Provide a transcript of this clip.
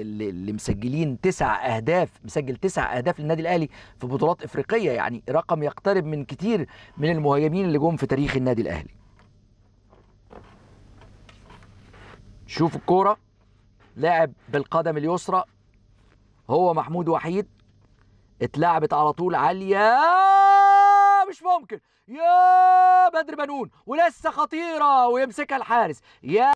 اللي مسجلين تسع اهداف مسجل تسع اهداف للنادي الاهلي في بطولات افريقيه يعني رقم يقترب من كتير من المهاجمين اللي جم في تاريخ النادي الاهلي شوف الكوره لاعب بالقدم اليسرى هو محمود وحيد اتلعبت على طول عاليه مش ممكن يا بدر بنون ولسه خطيره ويمسكها الحارس يا